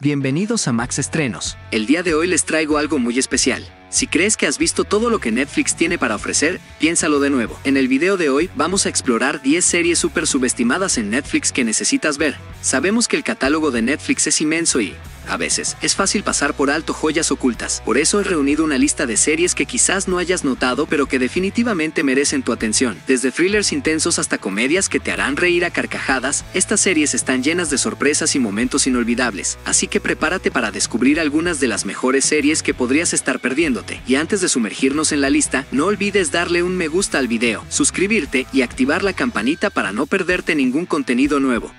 Bienvenidos a Max Estrenos. El día de hoy les traigo algo muy especial. Si crees que has visto todo lo que Netflix tiene para ofrecer, piénsalo de nuevo. En el video de hoy vamos a explorar 10 series super subestimadas en Netflix que necesitas ver. Sabemos que el catálogo de Netflix es inmenso y, a veces, es fácil pasar por alto joyas ocultas. Por eso he reunido una lista de series que quizás no hayas notado pero que definitivamente merecen tu atención. Desde thrillers intensos hasta comedias que te harán reír a carcajadas, estas series están llenas de sorpresas y momentos inolvidables. Así que prepárate para descubrir algunas de las mejores series que podrías estar perdiéndote. Y antes de sumergirnos en la lista, no olvides darle un me gusta al video, suscribirte y activar la campanita para no perderte ningún contenido nuevo.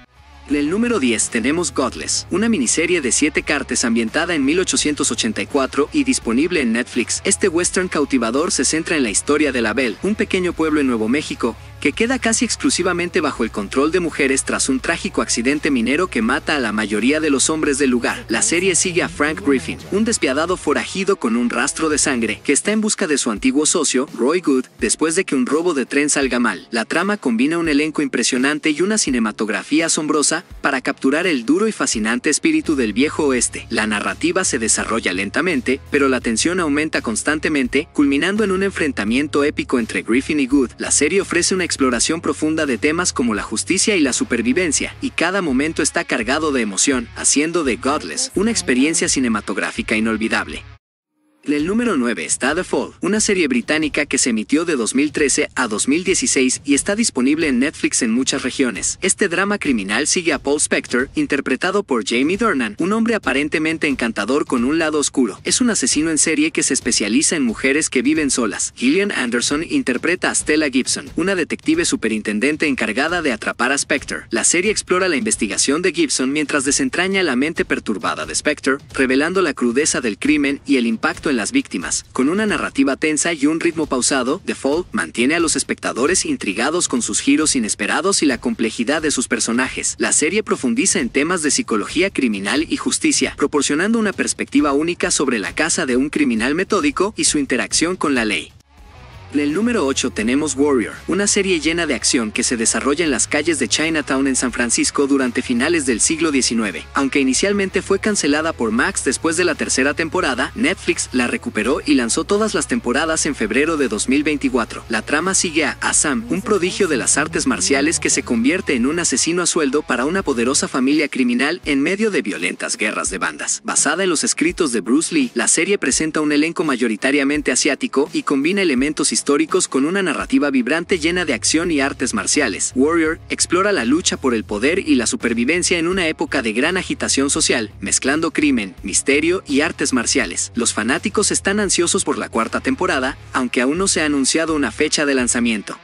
En el número 10 tenemos Godless, una miniserie de 7 cartas ambientada en 1884 y disponible en Netflix. Este western cautivador se centra en la historia de La Belle, un pequeño pueblo en Nuevo México, que queda casi exclusivamente bajo el control de mujeres tras un trágico accidente minero que mata a la mayoría de los hombres del lugar. La serie sigue a Frank Griffin, un despiadado forajido con un rastro de sangre, que está en busca de su antiguo socio, Roy Good, después de que un robo de tren salga mal. La trama combina un elenco impresionante y una cinematografía asombrosa para capturar el duro y fascinante espíritu del viejo oeste. La narrativa se desarrolla lentamente, pero la tensión aumenta constantemente, culminando en un enfrentamiento épico entre Griffin y Good. La serie ofrece una exploración profunda de temas como la justicia y la supervivencia, y cada momento está cargado de emoción, haciendo de Godless una experiencia cinematográfica inolvidable. En el número 9 está The Fall, una serie británica que se emitió de 2013 a 2016 y está disponible en Netflix en muchas regiones. Este drama criminal sigue a Paul Spector, interpretado por Jamie Dornan, un hombre aparentemente encantador con un lado oscuro. Es un asesino en serie que se especializa en mujeres que viven solas. Gillian Anderson interpreta a Stella Gibson, una detective superintendente encargada de atrapar a Spector. La serie explora la investigación de Gibson mientras desentraña la mente perturbada de Spector, revelando la crudeza del crimen y el impacto en las víctimas, con una narrativa tensa y un ritmo pausado, The Fall mantiene a los espectadores intrigados con sus giros inesperados y la complejidad de sus personajes. La serie profundiza en temas de psicología criminal y justicia, proporcionando una perspectiva única sobre la casa de un criminal metódico y su interacción con la ley. En el número 8 tenemos Warrior, una serie llena de acción que se desarrolla en las calles de Chinatown en San Francisco durante finales del siglo XIX. Aunque inicialmente fue cancelada por Max después de la tercera temporada, Netflix la recuperó y lanzó todas las temporadas en febrero de 2024. La trama sigue a Assam, un prodigio de las artes marciales que se convierte en un asesino a sueldo para una poderosa familia criminal en medio de violentas guerras de bandas. Basada en los escritos de Bruce Lee, la serie presenta un elenco mayoritariamente asiático y combina elementos históricos históricos con una narrativa vibrante llena de acción y artes marciales. Warrior explora la lucha por el poder y la supervivencia en una época de gran agitación social, mezclando crimen, misterio y artes marciales. Los fanáticos están ansiosos por la cuarta temporada, aunque aún no se ha anunciado una fecha de lanzamiento.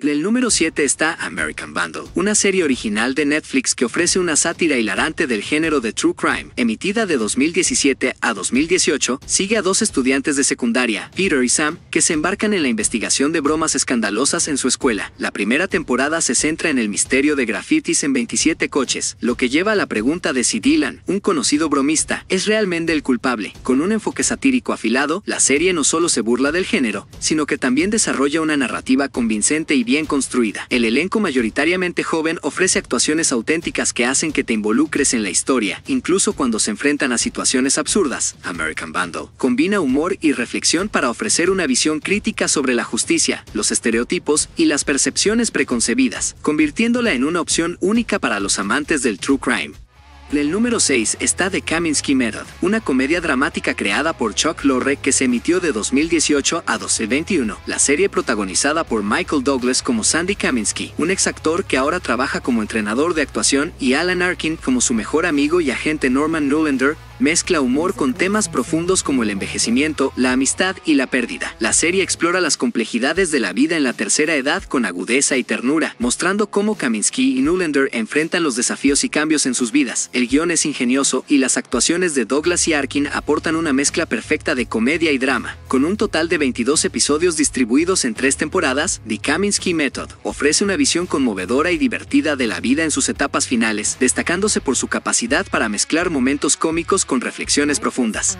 En el número 7 está American Bundle, una serie original de Netflix que ofrece una sátira hilarante del género de True Crime. Emitida de 2017 a 2018, sigue a dos estudiantes de secundaria, Peter y Sam, que se embarcan en la investigación de bromas escandalosas en su escuela. La primera temporada se centra en el misterio de grafitis en 27 coches, lo que lleva a la pregunta de si Dylan, un conocido bromista, es realmente el culpable. Con un enfoque satírico afilado, la serie no solo se burla del género, sino que también desarrolla una narrativa convincente y bien construida. El elenco mayoritariamente joven ofrece actuaciones auténticas que hacen que te involucres en la historia, incluso cuando se enfrentan a situaciones absurdas. American Bundle combina humor y reflexión para ofrecer una visión crítica sobre la justicia, los estereotipos y las percepciones preconcebidas, convirtiéndola en una opción única para los amantes del true crime. El número 6 está The Kaminsky Method, una comedia dramática creada por Chuck Lorre que se emitió de 2018 a 2021. La serie protagonizada por Michael Douglas como Sandy Kaminsky, un exactor que ahora trabaja como entrenador de actuación, y Alan Arkin como su mejor amigo y agente Norman Nulander, mezcla humor con temas profundos como el envejecimiento, la amistad y la pérdida. La serie explora las complejidades de la vida en la tercera edad con agudeza y ternura, mostrando cómo Kaminsky y Nulander enfrentan los desafíos y cambios en sus vidas. El guión es ingenioso y las actuaciones de Douglas y Arkin aportan una mezcla perfecta de comedia y drama. Con un total de 22 episodios distribuidos en tres temporadas, The Kaminsky Method ofrece una visión conmovedora y divertida de la vida en sus etapas finales, destacándose por su capacidad para mezclar momentos cómicos con reflexiones profundas.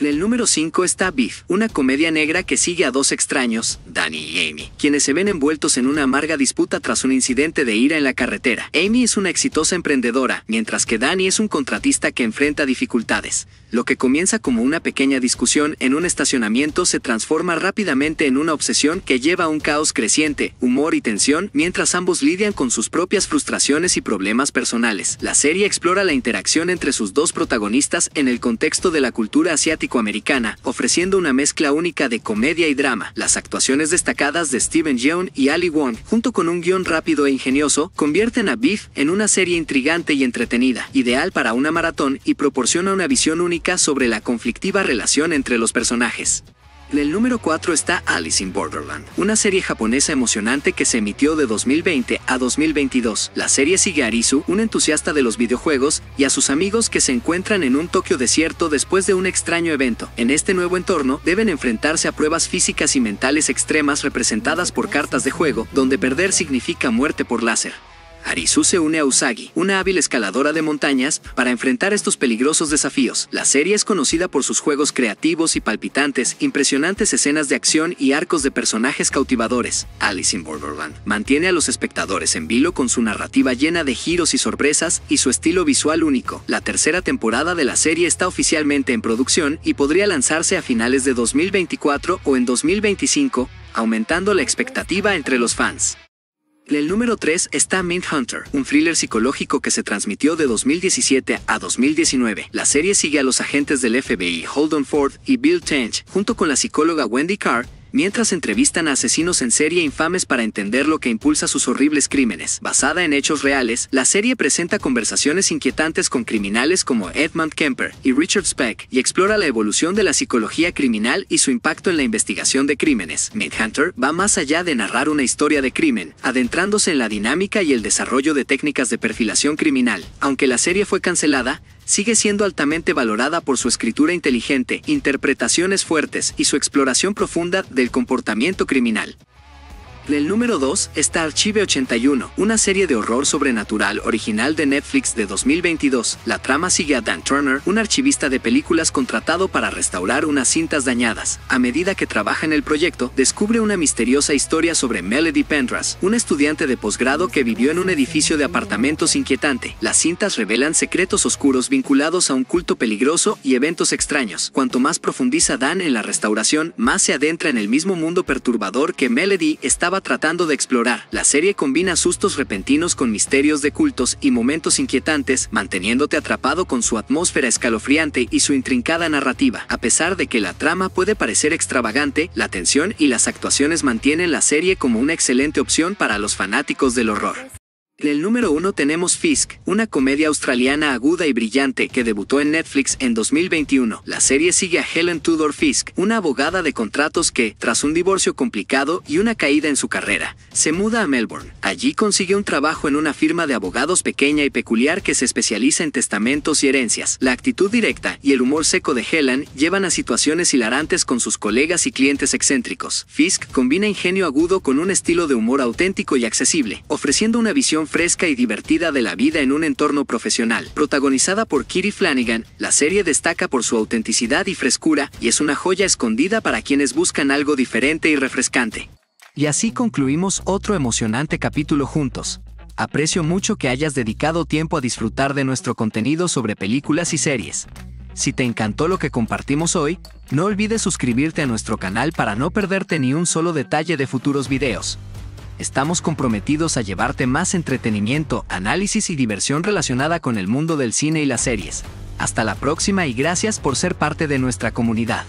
En el número 5 está Beef, una comedia negra que sigue a dos extraños, Danny y Amy, quienes se ven envueltos en una amarga disputa tras un incidente de ira en la carretera. Amy es una exitosa emprendedora, mientras que Danny es un contratista que enfrenta dificultades. Lo que comienza como una pequeña discusión en un estacionamiento se transforma rápidamente en una obsesión que lleva a un caos creciente, humor y tensión, mientras ambos lidian con sus propias frustraciones y problemas personales. La serie explora la interacción entre sus dos protagonistas en el contexto de la cultura asiática americana ofreciendo una mezcla única de comedia y drama. Las actuaciones destacadas de Steven Yeun y Ali Wong, junto con un guión rápido e ingenioso, convierten a Beef en una serie intrigante y entretenida, ideal para una maratón y proporciona una visión única sobre la conflictiva relación entre los personajes. En el número 4 está Alice in Borderland, una serie japonesa emocionante que se emitió de 2020 a 2022. La serie sigue a Arisu, un entusiasta de los videojuegos, y a sus amigos que se encuentran en un Tokio desierto después de un extraño evento. En este nuevo entorno, deben enfrentarse a pruebas físicas y mentales extremas representadas por cartas de juego, donde perder significa muerte por láser. Arisu se une a Usagi, una hábil escaladora de montañas, para enfrentar estos peligrosos desafíos. La serie es conocida por sus juegos creativos y palpitantes, impresionantes escenas de acción y arcos de personajes cautivadores. Alice in Borderland mantiene a los espectadores en vilo con su narrativa llena de giros y sorpresas y su estilo visual único. La tercera temporada de la serie está oficialmente en producción y podría lanzarse a finales de 2024 o en 2025, aumentando la expectativa entre los fans. En el número 3 está Mint Hunter, un thriller psicológico que se transmitió de 2017 a 2019. La serie sigue a los agentes del FBI Holden Ford y Bill Tench, junto con la psicóloga Wendy Carr, mientras entrevistan a asesinos en serie infames para entender lo que impulsa sus horribles crímenes. Basada en hechos reales, la serie presenta conversaciones inquietantes con criminales como Edmund Kemper y Richard Speck y explora la evolución de la psicología criminal y su impacto en la investigación de crímenes. Midhunter va más allá de narrar una historia de crimen, adentrándose en la dinámica y el desarrollo de técnicas de perfilación criminal. Aunque la serie fue cancelada, sigue siendo altamente valorada por su escritura inteligente, interpretaciones fuertes y su exploración profunda del comportamiento criminal. En El número 2 está Archive 81, una serie de horror sobrenatural original de Netflix de 2022. La trama sigue a Dan Turner, un archivista de películas contratado para restaurar unas cintas dañadas. A medida que trabaja en el proyecto, descubre una misteriosa historia sobre Melody Pendras, un estudiante de posgrado que vivió en un edificio de apartamentos inquietante. Las cintas revelan secretos oscuros vinculados a un culto peligroso y eventos extraños. Cuanto más profundiza Dan en la restauración, más se adentra en el mismo mundo perturbador que Melody estaba tratando de explorar. La serie combina sustos repentinos con misterios de cultos y momentos inquietantes, manteniéndote atrapado con su atmósfera escalofriante y su intrincada narrativa. A pesar de que la trama puede parecer extravagante, la tensión y las actuaciones mantienen la serie como una excelente opción para los fanáticos del horror. En el número uno tenemos Fisk, una comedia australiana aguda y brillante que debutó en Netflix en 2021. La serie sigue a Helen Tudor Fisk, una abogada de contratos que, tras un divorcio complicado y una caída en su carrera, se muda a Melbourne. Allí consigue un trabajo en una firma de abogados pequeña y peculiar que se especializa en testamentos y herencias. La actitud directa y el humor seco de Helen llevan a situaciones hilarantes con sus colegas y clientes excéntricos. Fisk combina ingenio agudo con un estilo de humor auténtico y accesible, ofreciendo una visión fresca y divertida de la vida en un entorno profesional. Protagonizada por Kiri Flanagan, la serie destaca por su autenticidad y frescura y es una joya escondida para quienes buscan algo diferente y refrescante. Y así concluimos otro emocionante capítulo juntos. Aprecio mucho que hayas dedicado tiempo a disfrutar de nuestro contenido sobre películas y series. Si te encantó lo que compartimos hoy, no olvides suscribirte a nuestro canal para no perderte ni un solo detalle de futuros videos estamos comprometidos a llevarte más entretenimiento, análisis y diversión relacionada con el mundo del cine y las series. Hasta la próxima y gracias por ser parte de nuestra comunidad.